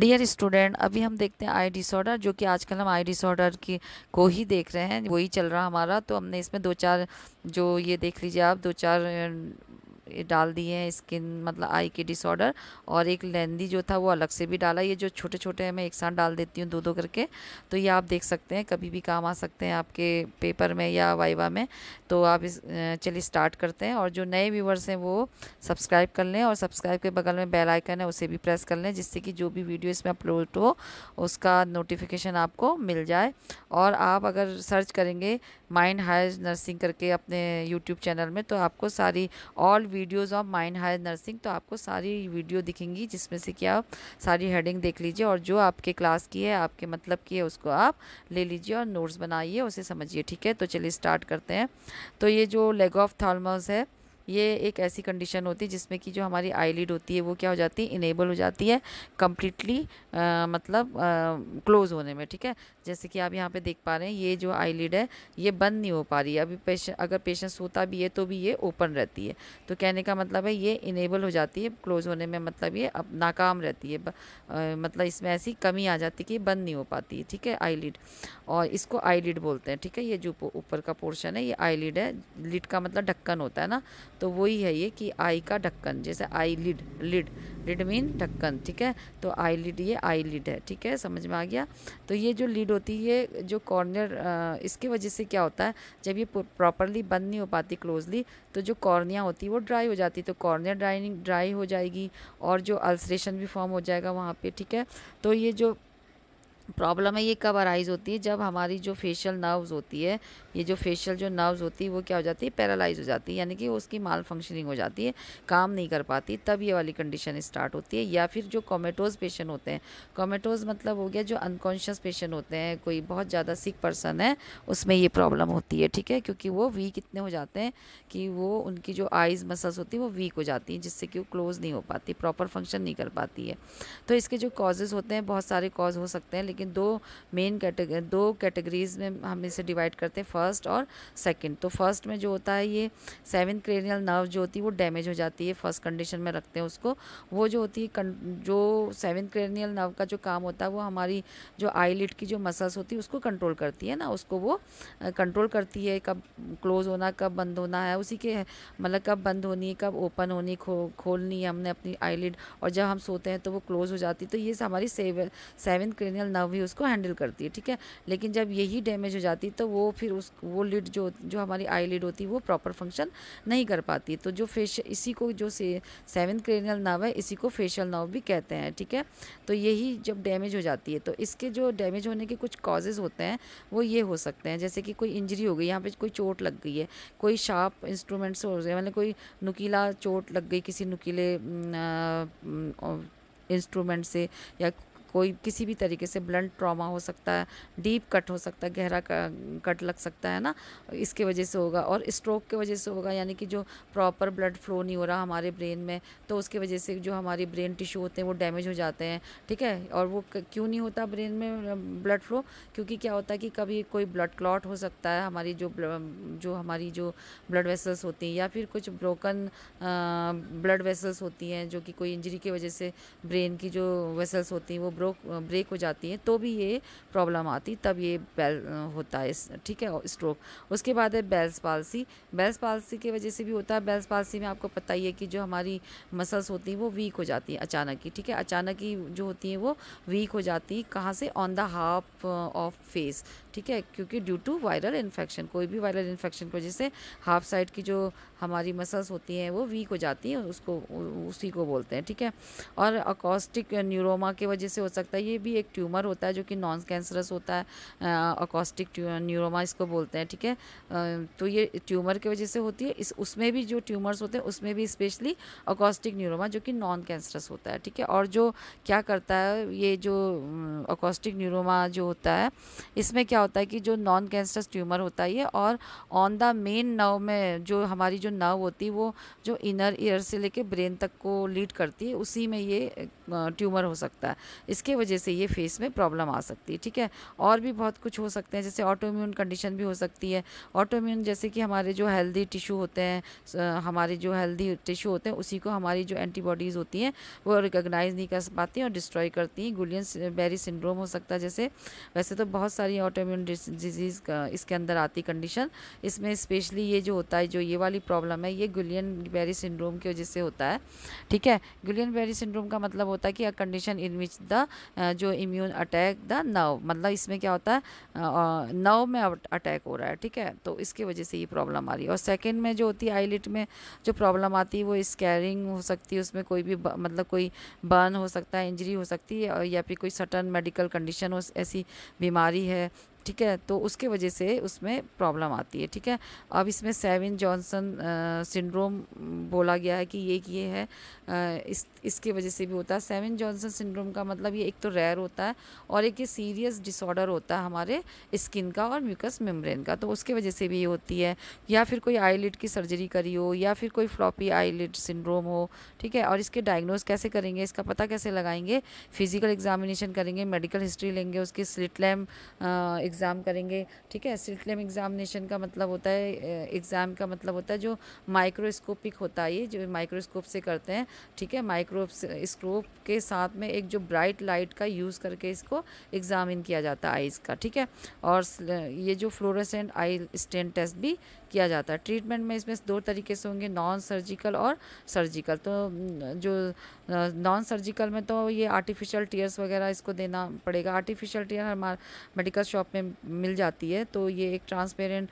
dear student अभी हम देखते हैं आई डिसऑर्डर जो कि आजकल हम आई डिसऑर्डर की को ही देख रहे हैं वही चल रहा हमारा तो हमने इसमें दो चार जो ये देख लीजिए आप दो चार डाल दिए हैं स्किन मतलब आई के डिसऑर्डर और एक लेंदी जो था वो अलग से भी डाला ये जो छोटे छोटे हैं मैं एक साथ डाल देती हूँ दो दो करके तो ये आप देख सकते हैं कभी भी काम आ सकते हैं आपके पेपर में या वाइवा में तो आप इस चलिए स्टार्ट करते हैं और जो नए व्यूवर्स हैं वो सब्सक्राइब कर लें और सब्सक्राइब के बगल में बेल आइकन है उसे भी प्रेस कर लें जिससे कि जो भी वीडियो इसमें अपलोड हो उसका नोटिफिकेशन आपको मिल जाए और आप अगर सर्च करेंगे माइंड हायर नर्सिंग करके अपने यूट्यूब चैनल में तो आपको सारी all videos of mind higher nursing तो आपको सारी वीडियो दिखेंगी जिसमें से कि आप सारी हेडिंग देख लीजिए और जो आपके क्लास की है आपके मतलब की है उसको आप ले लीजिए और नोट्स बनाइए उसे समझिए ठीक है तो चलिए स्टार्ट करते हैं तो ये जो लेग ऑफ थॉलमस है ये एक ऐसी कंडीशन होती है जिसमें कि जो हमारी आईलिड होती है वो क्या हो जाती है इनेबल हो जाती है कम्प्लीटली मतलब क्लोज़ होने में ठीक है जैसे कि आप यहाँ पे देख पा रहे हैं ये जो आईलिड है ये बंद नहीं हो पा रही है अभी पेशेंट अगर पेशेंट सोता भी है तो भी ये ओपन रहती है तो कहने का मतलब है ये इनेबल हो जाती है क्लोज़ होने में मतलब ये अब नाकाम रहती है आ, मतलब इसमें ऐसी कमी आ जाती है कि बंद नहीं हो पाती है ठीक है आईलिड और इसको आईलिड बोलते हैं ठीक है ये जो ऊपर का पोर्शन है ये आईलिड है लिड का मतलब ढक्कन होता है ना तो वही है ये कि आई का ढक्कन जैसे eyelid lid lid mean ढक्कन ठीक है तो आई लिड ये आई लिड है ठीक है समझ में आ गया तो ये जो लीड होती है ये जो कॉर्नियर इसके वजह से क्या होता है जब ये प्रॉपरली बंद नहीं हो पाती क्लोजली तो जो कॉर्निया होती है वो ड्राई हो जाती तो कॉर्नियर ड्राइनिंग ड्राई हो जाएगी और जो अल्सरेशन भी फॉर्म हो जाएगा वहाँ पर ठीक है तो ये जो प्रॉब्लम है ये कब अराइज़ होती है जब हमारी जो फेशियल नर्व्स होती है ये जो फेशियल जो नर्व्स होती है वो क्या हो जाती है पैरालाइज हो जाती है यानी कि उसकी माल फंक्शनिंग हो जाती है काम नहीं कर पाती तब ये वाली कंडीशन स्टार्ट होती है या फिर जो कॉमेटोज़ पेशेंट होते हैं कॉमेटोज मतलब हो गया जो अनकॉन्शियस पेशेंट होते हैं कोई बहुत ज़्यादा सिक पर्सन है उसमें ये प्रॉब्लम होती है ठीक है क्योंकि वो वीक इतने हो जाते हैं कि वो उनकी जो आइज़ मसल्स होती है वो वीक हो जाती हैं जिससे कि वो क्लोज़ नहीं हो पाती प्रॉपर फंक्शन नहीं कर पाती है तो इसके जो कॉजेज़ होते हैं बहुत सारे कॉज हो सकते हैं लेकिन दो मेन कैटेगरी दो कैटेगरीज़ में हम इसे डिवाइड करते हैं फर्स्ट और सेकंड तो फर्स्ट में जो होता है ये सेवन क्रेनियल नर्व जो होती है वो डैमेज हो जाती है फर्स्ट कंडीशन में रखते हैं उसको वो जो होती है जो सेवन क्रेनियल नर्व का जो काम होता है वो हमारी जो आईलिट की जो मसल्स होती है उसको कंट्रोल करती है ना उसको वो कंट्रोल करती है कब क्लोज़ होना कब बंद होना है उसी के मतलब कब बंद होनी है कब ओपन होनी खो खोलनी है हमने अपनी आईलिड और जब हम सोते हैं तो वो क्लोज़ हो जाती है तो ये हमारी सेवन सेवन क्रेनियल नर्व भी उसको हैंडल करती है ठीक है लेकिन जब यही डैमेज हो जाती तो वो फिर उस वो लिड जो जो हमारी आई लिड होती है वो प्रॉपर फंक्शन नहीं कर पाती तो जो फेश इसी को जो से सेवन क्रेनियल नाव है इसी को फेशियल नाव भी कहते हैं ठीक है तो यही जब डैमेज हो जाती है तो इसके जो डैमेज होने के कुछ कॉजेज़ होते हैं वो ये हो सकते हैं जैसे कि कोई इंजरी हो गई यहाँ पे कोई चोट लग गई है कोई शार्प इंस्ट्रूमेंट्स हो गए मतलब कोई नुकीला चोट लग गई किसी नुकीले इंस्ट्रूमेंट से या कोई किसी भी तरीके से ब्लंट ट्रॉमा हो सकता है डीप कट हो सकता है गहरा कट लग सकता है ना इसके वजह से होगा और स्ट्रोक के वजह से होगा यानी कि जो प्रॉपर ब्लड फ्लो नहीं हो रहा हमारे ब्रेन में तो उसकी वजह से जो हमारे ब्रेन टिश्यू होते हैं वो डैमेज हो जाते हैं ठीक है और वो क्यों नहीं होता ब्रेन में ब्लड फ्लो क्योंकि क्या होता है कि कभी कोई ब्लड क्लॉट हो सकता है हमारी जो जो हमारी जो ब्लड वेसल्स होती हैं या फिर कुछ ब्रोकन ब्लड वेसल्स होती हैं जो कि कोई इंजरी की वजह से ब्रेन की जो वेसल्स होती हैं वो ब्रोक ब्रेक हो जाती है तो भी ये प्रॉब्लम आती तब ये बेल होता है ठीक है स्ट्रोक उसके बाद है बेल्स पालसी बेल्स पालसी की वजह से भी होता है बेल्स पालसी में आपको पता ही है कि जो हमारी मसल्स होती हैं वो वीक हो जाती हैं अचानक ही ठीक है अचानक ही जो होती हैं वो वीक हो जाती हैं कहाँ से on the half of face ठीक है क्योंकि ड्यू टू वायरल इन्फेक्शन कोई भी वायरल इन्फेक्शन की वजह से हाफ साइड की जो हमारी मसल्स होती हैं वो वीक हो जाती हैं उसको उसी को बोलते हैं ठीक है और अकॉस्टिक न्यूरोमा की वजह से हो सकता है ये भी एक ट्यूमर होता है जो कि नॉन कैंसरस होता है अकॉस्टिक न्यूरोमा इसको बोलते हैं ठीक है तो ये ट्यूमर की वजह से होती है इस उसमें भी जो ट्यूमर्स होते हैं उसमें भी स्पेशली अकॉस्टिक न्यूरोमा जो कि नॉन कैंसरस होता है ठीक है और जो क्या करता है ये जो अकॉस्टिक न्यूरोमा जो होता है इसमें क्या होता है कि जो नॉन कैंसरस ट्यूमर होता है ये और ऑन द मेन नर्व में जो हमारी जो नर्व होती है वो जो इनर ईयर से लेकर ब्रेन तक को लीड करती है उसी में ये ट्यूमर हो सकता है इसके वजह से ये फेस में प्रॉब्लम आ सकती है ठीक है और भी बहुत कुछ हो सकते हैं जैसे ऑटोम्यून कंडीशन भी हो सकती है ऑटोम्यून जैसे कि हमारे जो हेल्दी टिश्यू होते हैं हमारे जो हेल्दी टिश्यू होते हैं उसी को हमारी जो एंटीबॉडीज़ होती हैं वो रिकोगनाइज़ नहीं कर पाती और डिस्ट्रॉय करती हैं गुलियन बेरी सिंड्रोम हो सकता है जैसे वैसे तो बहुत सारी ऑटोम्यून डिजीज़ इसके अंदर आती कंडीशन इसमें स्पेशली ये जो होता है जो ये वाली प्रॉब्लम है ये गुलियन बेरी सिंड्रोम की वजह से होता है ठीक है गुलियन बेरी सिंड्रोम का मतलब होता है कि a condition in which the जो इम्यून अटैक द नर्व मतलब इसमें क्या होता है नर्व में अटैक हो रहा है ठीक है तो इसकी वजह से ये प्रॉब्लम आ रही है और सेकेंड में जो होती है आईलिट में जो प्रॉब्लम आती है वो स्कैरिंग हो सकती है उसमें कोई भी मतलब कोई बर्न हो सकता है इंजरी हो सकती है या फिर कोई सटन मेडिकल कंडीशन हो ऐसी बीमारी है ठीक है तो उसके वजह से उसमें प्रॉब्लम आती है ठीक है अब इसमें सेविन जॉनसन सिंड्रोम बोला गया है कि ये ये है आ, इस इसके वजह से भी होता है सेविन जॉनसन सिंड्रोम का मतलब ये एक तो रेयर होता है और एक ये सीरियस डिसऑर्डर होता है हमारे स्किन का और म्यूकस मेम्ब्रेन का तो उसके वजह से भी ये होती है या फिर कोई आईलिड की सर्जरी करी हो या फिर कोई फ्लॉपी आईलिड सिंड्रोम हो ठीक है और इसके डायग्नोज कैसे करेंगे इसका पता कैसे लगाएंगे फिजिकल एग्जामिनेशन करेंगे मेडिकल हिस्ट्री लेंगे उसकी स्लिट एग्ज़ाम करेंगे ठीक है सिल्टलेम एग्ज़ामिनेशन का मतलब होता है एग्ज़ाम का मतलब होता है जो माइक्रोस्कोपिक होता है ये जो माइक्रोस्कोप से करते हैं ठीक है माइक्रो स्कोप के साथ में एक जो ब्राइट लाइट का यूज़ करके इसको एग्ज़ामिन किया जाता है आइज़ का ठीक है और ये जो फ्लोरेसेंट आई स्टेन टेस्ट भी किया जाता है ट्रीटमेंट में इसमें दो तरीके से होंगे नॉन सर्जिकल और सर्जिकल तो जो नॉन सर्जिकल में तो ये आर्टिफिशियल टीयर्स वगैरह इसको देना पड़ेगा आर्टिफिशियल टीयर हमारे मेडिकल शॉप में मिल जाती है तो ये एक ट्रांसपेरेंट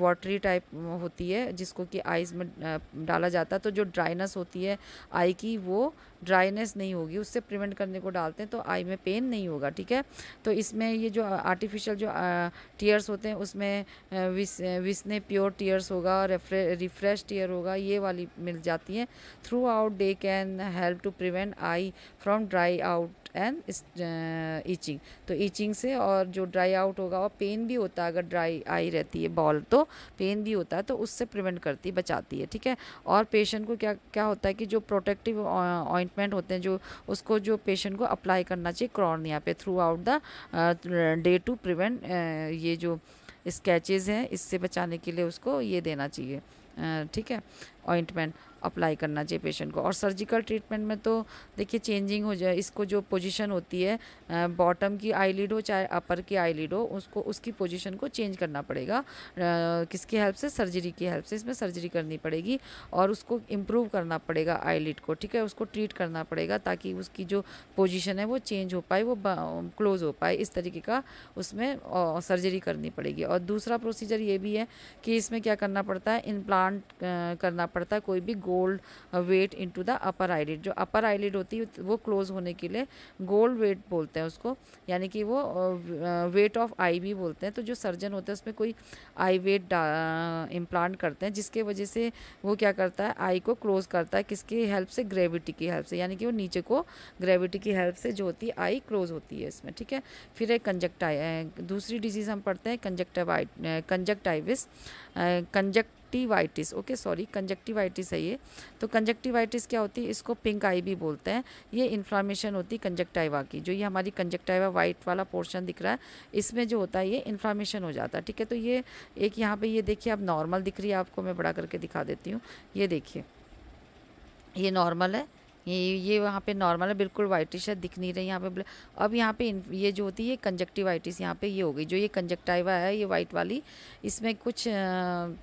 वाटरी टाइप होती है जिसको कि आइज़ में डाला जाता है तो जो ड्राइनेस होती है आई की वो ड्राइनेस नहीं होगी उससे प्रिवेंट करने को डालते हैं तो आई में पेन नहीं होगा ठीक है तो इसमें ये जो आर्टिफिशियल जो टीयर्स होते हैं उसमें विस विसने प्योर टीयर्स होगा रिफ्रेश टीयर होगा ये वाली मिल जाती हैं throughout day can help to prevent eye from dry out and itching uh, तो ईचिंग से और जो ड्राई आउट होगा और पेन भी होता है अगर ड्राई आई रहती है बॉल तो पेन भी होता है तो उससे प्रिवेंट करती है बचाती है ठीक है और पेशेंट को क्या क्या होता है कि जो प्रोटेक्टिव ऑइंटमेंट uh, होते हैं जो उसको जो पेशेंट को अप्लाई करना चाहिए क्रॉर्निया पे throughout the day to prevent ये जो स्केचेज़ हैं इससे बचाने के लिए उसको ये देना चाहिए uh, ठीक है ऑइंटमेंट अप्लाई करना चाहिए पेशेंट को और सर्जिकल ट्रीटमेंट में तो देखिए चेंजिंग हो जाए इसको जो पोजीशन होती है बॉटम की आईलिड हो चाहे अपर की आईलिड हो उसको उसकी पोजीशन को चेंज करना पड़ेगा किसकी हेल्प से सर्जरी की हेल्प से इसमें सर्जरी करनी पड़ेगी और उसको इम्प्रूव करना पड़ेगा आईलिड को ठीक है उसको ट्रीट करना पड़ेगा ताकि उसकी जो पोजिशन है वो चेंज हो पाए वो क्लोज हो पाए इस तरीके का उसमें सर्जरी करनी पड़ेगी और दूसरा प्रोसीजर ये भी है कि इसमें क्या करना पड़ता है इम्प्लांट करना पड़ता है कोई भी gold weight into the upper eyelid जो अपर आईलिड होती है वो क्लोज होने के लिए गोल्ड वेट बोलते हैं उसको यानी कि वो वेट ऑफ आई भी बोलते हैं तो जो सर्जन होते हैं उसमें कोई आई वेट इम्प्लांट करते हैं जिसके वजह से वो क्या करता है आई को क्लोज करता है किसकी हेल्प से ग्रेविटी की हेल्प से यानी कि वो नीचे को ग्रेविटी की हेल्प से जो होती है आई क्लोज होती है इसमें ठीक है फिर एक कंजक्टाई दूसरी डिजीज़ हम पढ़ते हैं conjunctivite conjunctivis conjunct conjunctivitis okay sorry conjunctivitis है ये तो कंजक्टिवाइटिस क्या होती है इसको पिंक आई भी बोलते हैं ये इन्फ्लामेशन होती है कंजक्टाइवा की जो ये हमारी कंजक्टाइवा वाइट वाला पोर्शन दिख रहा है इसमें जो होता है ये इन्फ्लामेशन हो जाता है ठीक है तो ये एक यहाँ पर ये देखिए अब नॉर्मल दिख रही है आपको मैं बड़ा करके दिखा देती हूँ ये देखिए ये नॉर्मल है ये ये वहाँ पे नॉर्मल है बिल्कुल वाइटिश है दिख नहीं रही यहाँ पे अब यहाँ पे ये जो होती है कंजक्टिवाइटिस यहाँ पे ये हो गई जो ये कंजक्टाइवा है ये वाइट वाली इसमें कुछ आ,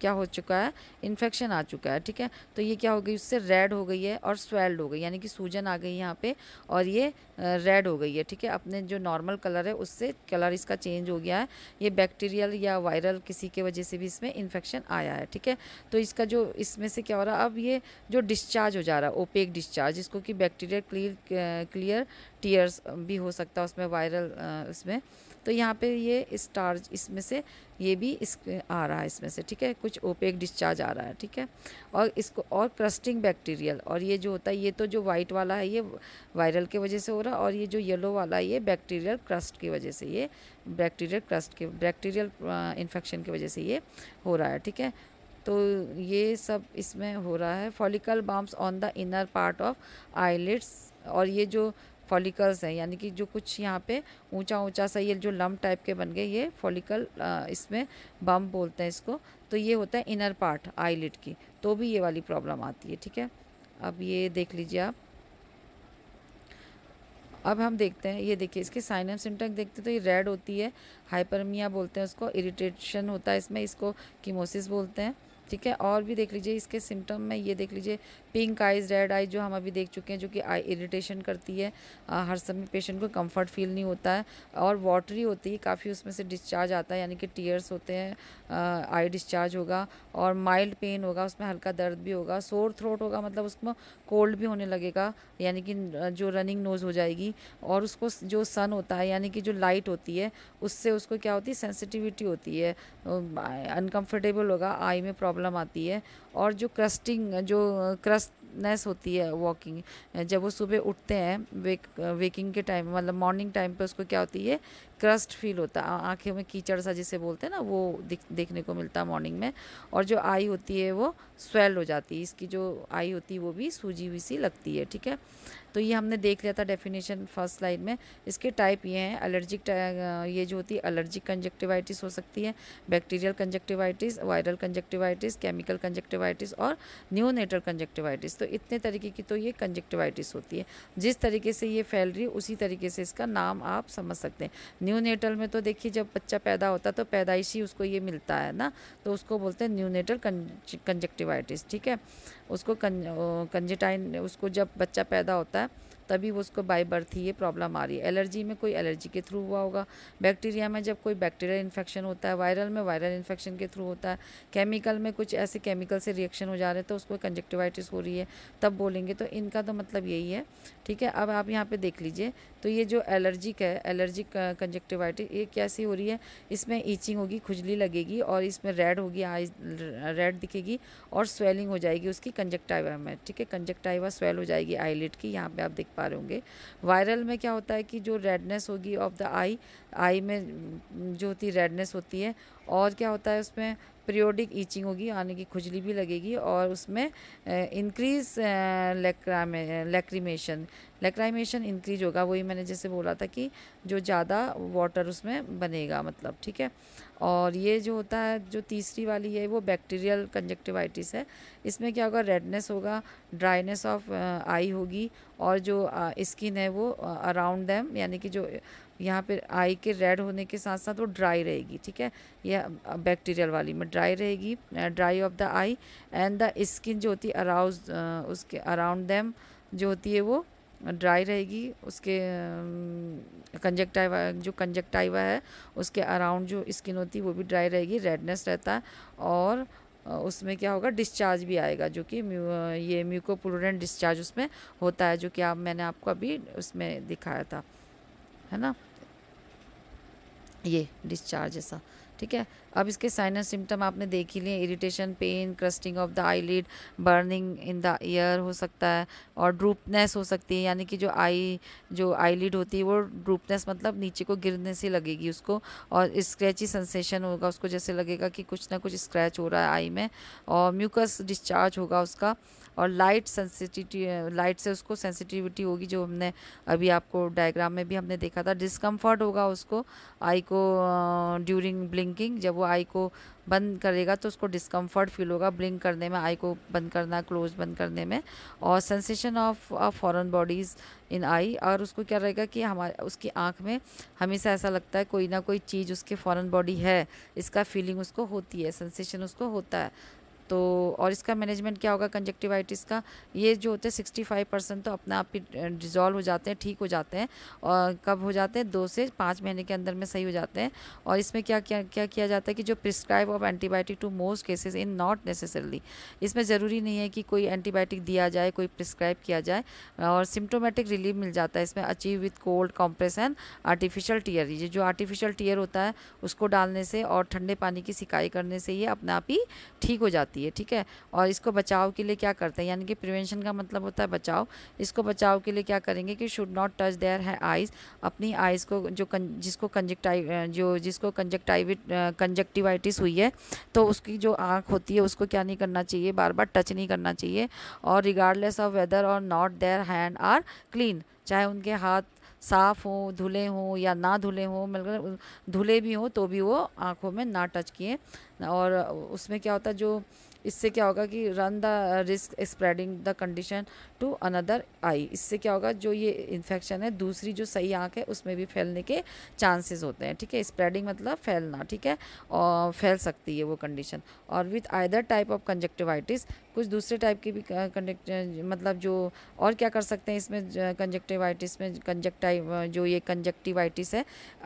क्या हो चुका है इन्फेक्शन आ चुका है ठीक है तो ये क्या हो गई उससे रेड हो गई है और स्वेल्ड हो गई यानी कि सूजन आ गई यहाँ पर और ये रेड हो गई है ठीक है अपने जो नॉर्मल कलर है उससे कलर इसका चेंज हो गया है ये बैक्टीरियल या वायरल किसी के वजह से भी इसमें इन्फेक्शन आया है ठीक है तो इसका जो इसमें से क्या हो रहा है अब ये जो डिस्चार्ज हो जा रहा है ओपेक डिस्चार्ज उसको कि बैक्टीरिया क्लियर क्लियर टीयर्स भी हो सकता है उसमें वायरल उसमें तो यहाँ पे ये स्टार्च इसमें से ये भी इस आ रहा है इसमें से ठीक है कुछ ओपेक डिस्चार्ज आ रहा है ठीक है और इसको और क्रस्टिंग बैक्टीरियल और ये जो होता है ये तो जो वाइट वाला है ये वायरल की वजह से हो रहा है और ये जो येलो वाला है ये बैक्टीरियल क्रस्ट की वजह से ये बैक्टीरियल क्रस्ट के बैक्टीरियल इन्फेक्शन की वजह से ये हो रहा है ठीक है तो ये सब इसमें हो रहा है follicle bumps on the inner part of eyelids और ये जो फॉलिकल्स हैं यानी कि जो कुछ यहाँ पे ऊंचा ऊंचा सा ये जो लम्ब टाइप के बन गए ये फॉलिकल इसमें बम बोलते हैं इसको तो ये होता है इनर पार्ट आईलिट की तो भी ये वाली प्रॉब्लम आती है ठीक है अब ये देख लीजिए आप अब हम देखते हैं ये देखिए इसके साइन एम सिमटम देखते तो ये रेड होती है हाइपरमिया बोलते हैं उसको इरिटेशन होता है इसमें इसको कीमोसिस बोलते हैं ठीक है और भी देख लीजिए इसके सिम्टम में ये देख लीजिए पिंक आइज़ रेड आइज़ जो हम अभी देख चुके हैं जो कि आई इरीटेशन करती है आ, हर समय पेशेंट को कंफर्ट फील नहीं होता है और वाटरी होती है काफ़ी उसमें से डिस्चार्ज आता है यानी कि टीयर्स होते हैं आई डिस्चार्ज होगा और माइल्ड पेन होगा उसमें हल्का दर्द भी होगा सोर थ्रोट होगा मतलब उसमें कोल्ड भी होने लगेगा यानी कि जो रनिंग नोज़ हो जाएगी और उसको जो सन होता है यानी कि जो लाइट होती है उससे उसको क्या होती है सेंसिटिविटी होती है अनकम्फर्टेबल होगा आई में प्रॉब्लम आती है और जो क्रस्टिंग जो क्रस्टनेस होती है वॉकिंग जब वो सुबह उठते हैं वेक वेकिंग के टाइम मतलब मॉर्निंग टाइम पे उसको क्या होती है क्रस्ट फील होता है आँखें में कीचड़ सा जिसे बोलते हैं ना वो दिख देखने को मिलता है मॉर्निंग में और जो आई होती है वो स्वेल हो जाती है इसकी जो आई होती है वो भी सूजी हुई सी लगती है ठीक है तो ये हमने देख लिया था डेफिनेशन फर्स्ट स्लाइड में इसके टाइप ये हैं एलर्जिक ये जो होती है एलर्जिक कंजक्टिवाइटिस हो सकती है bacterial conjunctivitis viral conjunctivitis chemical conjunctivitis और न्यूनेटल कंजक्टिवाइटिस तो इतने तरीके की तो ये कंजक्टिवाइटिस होती है जिस तरीके से ये फैल रही उसी तरीके से इसका नाम आप समझ सकते हैं न्यूनेटल में तो देखिए जब बच्चा पैदा होता है तो पैदाइशी उसको ये मिलता है ना तो उसको बोलते हैं न्यूनेटल कंजक्टिवाइटिस ठीक है उसको कंजटाइन उसको जब बच्चा पैदा होता है तभी वो उसको बाई बर्थ ही ये प्रॉब्लम आ रही है एलर्जी में कोई एलर्जी के थ्रू हुआ होगा बैक्टीरिया में जब कोई बैक्टीरियल इन्फेक्शन होता है वायरल में वायरल इन्फेक्शन के थ्रू होता है केमिकल में कुछ ऐसे केमिकल से रिएक्शन हो जा रहे हैं तो उसको कंजक्टिवाइटिस हो रही है तब बोलेंगे तो इनका तो मतलब यही है ठीक है अब आप यहाँ पर देख लीजिए तो ये जो एलर्जिक है एलर्जिक कंजक्टिवाइटिस ये कैसी हो रही है इसमें ईचिंग होगी खुजली लगेगी और इसमें रेड होगी आई रेड दिखेगी और स्वेलिंग हो जाएगी उसकी कंजक्टाइवा में ठीक है कंजक्टाइवा स्वेल हो जाएगी आईलेट की यहाँ पे आप देख पा रहे होंगे वायरल में क्या होता है कि जो रेडनेस होगी ऑफ द आई आई में जो होती रेडनेस होती है और क्या होता है उसमें पीरियोडिक ईचिंग होगी आने की खुजली भी लगेगी और उसमें इंक्रीज लेक्रीमेशन लेक्राइमेशन इंक्रीज होगा वही मैंने जैसे बोला था कि जो ज़्यादा वाटर उसमें बनेगा मतलब ठीक है और ये जो होता है जो तीसरी वाली है वो बैक्टीरियल कंजक्टिवाइटिस है इसमें क्या होगा रेडनेस होगा ड्राइनेस ऑफ आई होगी और जो स्किन है वो अराउंड दैम यानी कि जो यहाँ पे आई के रेड होने के साथ साथ वो ड्राई रहेगी ठीक है यह बैक्टीरियल वाली में ड्राई रहेगी dry of the eye and the skin जो होती है अराउज उसके अराउंड दैम जो होती है वो ड्राई रहेगी उसके कंजक्टाइवा जो कंजक्टाइवा है उसके अराउंड जो स्किन होती है वो भी ड्राई रहेगी रेडनेस रहता है और उसमें क्या होगा डिस्चार्ज भी आएगा जो कि ये म्यूकोपोलोडेंट डिस्चार्ज उसमें होता है जो कि आप मैंने आपको अभी उसमें दिखाया था है ना ये डिस्चार्ज ऐसा ठीक है अब इसके साइनस सिम्टम आपने देख ही लिए irritation pain crusting of the eyelid burning in the ear हो सकता है और ड्रूपनेस हो सकती है यानी कि जो आई जो आईलिड होती है वो ड्रूपनेस मतलब नीचे को गिरने से लगेगी उसको और स्क्रैची सेंसेशन होगा उसको जैसे लगेगा कि कुछ ना कुछ स्क्रैच हो रहा है आई में और म्यूकस डिस्चार्ज होगा उसका और लाइट सेंसिटिविटी लाइट से उसको सेंसिटिविटी होगी जो हमने अभी आपको डायग्राम में भी हमने देखा था डिस्कम्फर्ट होगा उसको आई को ड्यूरिंग ब्लिंकिंग जब वो आई को बंद करेगा तो उसको डिस्कम्फर्ट फील होगा ब्लिंक करने में आई को बंद करना क्लोज बंद करने में और sensation of foreign bodies in eye और उसको क्या रहेगा कि हमारे उसकी आँख में हमेशा ऐसा लगता है कोई ना कोई चीज़ उसके फॉरन बॉडी है इसका फीलिंग उसको होती है सेंसेशन उसको होता है तो और इसका मैनेजमेंट क्या होगा कंजक्टिवाइटिस का ये जो होते हैं सिक्सटी फाइव परसेंट तो अपने आप ही डिजॉल्व हो जाते हैं ठीक हो जाते हैं और कब हो जाते हैं दो से पाँच महीने के अंदर में सही हो जाते हैं और इसमें क्या क्या क्या किया जाता है कि जो prescribe of antibiotic to most cases in not necessarily इसमें ज़रूरी नहीं है कि कोई एंटीबायोटिक दिया जाए कोई प्रिस्क्राइब किया जाए और सिम्टोमेटिक रिलीफ मिल जाता है इसमें achieve with cold compression artificial tear ये जो आर्टिफिशियल टीयर होता है उसको डालने से और ठंडे पानी की सिकाई करने से ये अपने आप ही ठीक हो जाती है होती है ठीक है और इसको बचाव के लिए क्या करते हैं यानी कि प्रिवेंशन का मतलब होता है बचाव इसको बचाव के लिए क्या करेंगे कि शुड नॉट टच देयर है आइज़ अपनी आइज़ को जो कं, जिसको कंजक्टाइव जो जिसको कंजक्टाइविट कंजक्टिवाइटिस हुई है तो उसकी जो आँख होती है उसको क्या नहीं करना चाहिए बार बार टच नहीं करना चाहिए और रिगार्डलेस ऑफ वेदर और not their hand are clean चाहे उनके हाथ साफ़ हों धुले हों या ना धुले हो मतलब धुले भी हों तो भी वो आँखों में ना टच किए और उसमें क्या होता है जो इससे क्या होगा कि run the risk spreading the condition to another eye इससे क्या होगा जो ये इन्फेक्शन है दूसरी जो सही आँख है उसमें भी फैलने के चांसेस होते हैं ठीक है स्प्रेडिंग मतलब फैलना ठीक है और फैल सकती है वो कंडीशन और with either type of conjunctivitis कुछ दूसरे टाइप की भी कंजक्ट मतलब जो और क्या कर सकते हैं इसमें कंजक्टिवाइटिस में कंजक्टाइव जो ये कंजक्टिवाइटिस है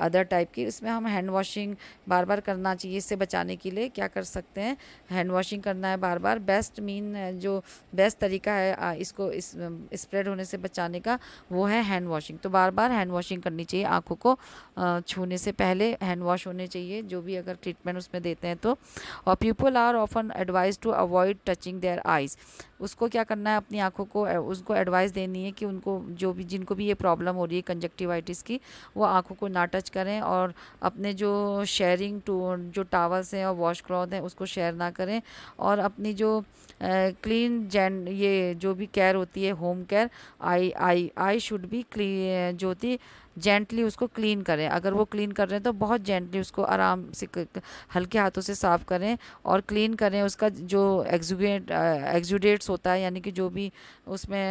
अदर टाइप की इसमें हम हैंड वॉशिंग बार बार करना चाहिए इससे बचाने के लिए क्या कर सकते हैं हैंड वॉशिंग करना है बार बार बेस्ट मीन जो बेस्ट तरीका है इसको इस स्प्रेड होने से बचाने का वो है हैंड वॉशिंग तो बार बार हैंड वॉशिंग करनी चाहिए आँखों को छूने से पहले हैंड वॉश होने चाहिए जो भी अगर ट्रीटमेंट उसमें देते हैं तो और people are often advise to avoid touching their eyes उसको क्या करना है अपनी आँखों को उसको एडवाइस देनी है कि उनको जो भी जिनको भी ये प्रॉब्लम हो रही है कंजक्टिवाइटिस की वो आँखों को ना टच करें और अपने जो शेयरिंग टू जो टावल्स हैं और वॉश क्लॉथ हैं उसको शेयर ना करें और अपनी जो क्लीन जैन ये जो भी केयर होती है home care I I I should भी क्ली जो होती जेंटली उसको क्लीन करें अगर वो क्लीन कर रहे हैं तो बहुत जेंटली उसको आराम से हल्के हाथों से साफ़ करें और क्लीन करें उसका जो एग्जूबेट एग्जुडेट्स होता है यानी कि जो भी उसमें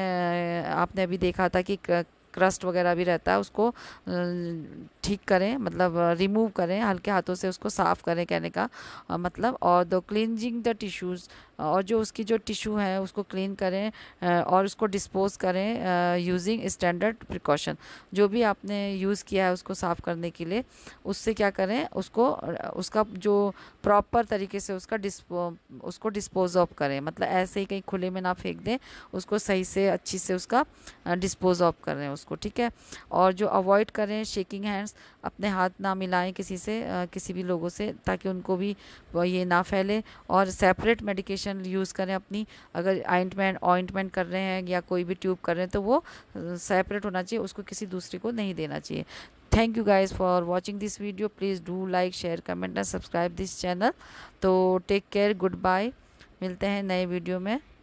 आपने अभी देखा था कि क्रस्ट वगैरह भी रहता है उसको ठीक करें मतलब रिमूव करें हल्के हाथों से उसको साफ़ करें कहने का मतलब और दो क्लिनजिंग द टिश्यूज़ और जो उसकी जो टिश्यू है उसको क्लीन करें और उसको डिस्पोज करें यूजिंग स्टैंडर्ड प्रिकॉशन जो भी आपने यूज़ किया है उसको साफ़ करने के लिए उससे क्या करें उसको उसका जो प्रॉपर तरीके से उसका डिस्पो उसको डिस्पोज ऑफ करें मतलब ऐसे ही कहीं खुले में ना फेंक दें उसको सही से अच्छी से उसका डिस्पोज ऑफ करें उसको ठीक है और जो अवॉइड करें शेकिंग हैंड्स अपने हाथ ना मिलाएं किसी से किसी भी लोगों से ताकि उनको भी ये ना फैले और सेपरेट मेडिकेशन मेडिकेशन यूज़ करें अपनी अगर आइंटमेंट ऑइंटमेंट कर रहे हैं या कोई भी ट्यूब कर रहे हैं तो वो सेपरेट होना चाहिए उसको किसी दूसरे को नहीं देना चाहिए thank you guys for watching this video please do like share comment and subscribe this channel तो टेक केयर गुड बाय मिलते हैं नए वीडियो में